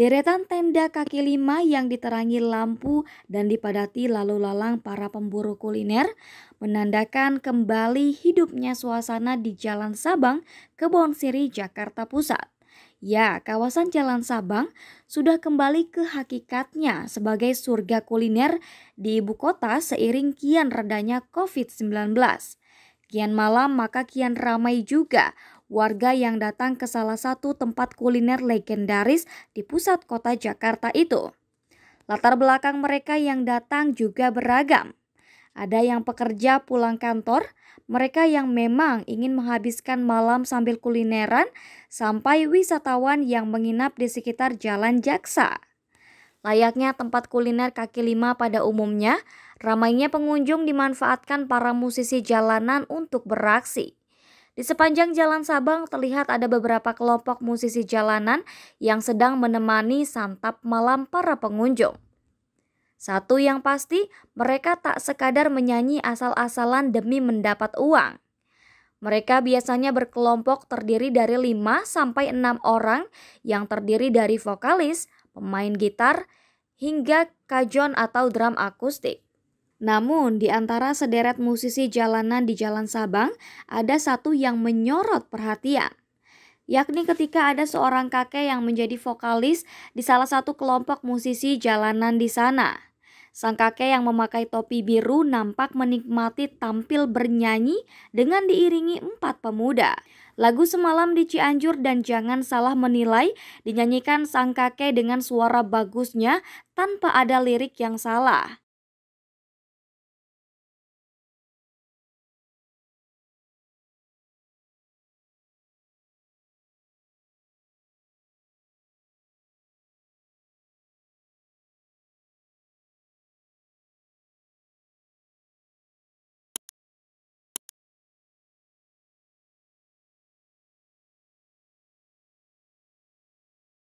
Deretan tenda kaki lima yang diterangi lampu dan dipadati lalu lalang para pemburu kuliner menandakan kembali hidupnya suasana di Jalan Sabang, Kebon Siri, Jakarta Pusat. Ya, kawasan Jalan Sabang sudah kembali ke hakikatnya sebagai surga kuliner di ibu kota seiring kian redanya COVID-19. Kian malam maka kian ramai juga warga yang datang ke salah satu tempat kuliner legendaris di pusat kota Jakarta itu. Latar belakang mereka yang datang juga beragam. Ada yang pekerja pulang kantor, mereka yang memang ingin menghabiskan malam sambil kulineran, sampai wisatawan yang menginap di sekitar Jalan Jaksa. Layaknya tempat kuliner kaki lima pada umumnya, ramainya pengunjung dimanfaatkan para musisi jalanan untuk beraksi. Di sepanjang Jalan Sabang terlihat ada beberapa kelompok musisi jalanan yang sedang menemani santap malam para pengunjung. Satu yang pasti, mereka tak sekadar menyanyi asal-asalan demi mendapat uang. Mereka biasanya berkelompok terdiri dari 5 sampai 6 orang yang terdiri dari vokalis, pemain gitar, hingga kajon atau drum akustik. Namun, di antara sederet musisi jalanan di Jalan Sabang, ada satu yang menyorot perhatian, yakni ketika ada seorang kakek yang menjadi vokalis di salah satu kelompok musisi jalanan di sana. Sang kakek yang memakai topi biru nampak menikmati tampil bernyanyi dengan diiringi empat pemuda. Lagu semalam di Cianjur dan jangan salah menilai dinyanyikan sang kakek dengan suara bagusnya tanpa ada lirik yang salah.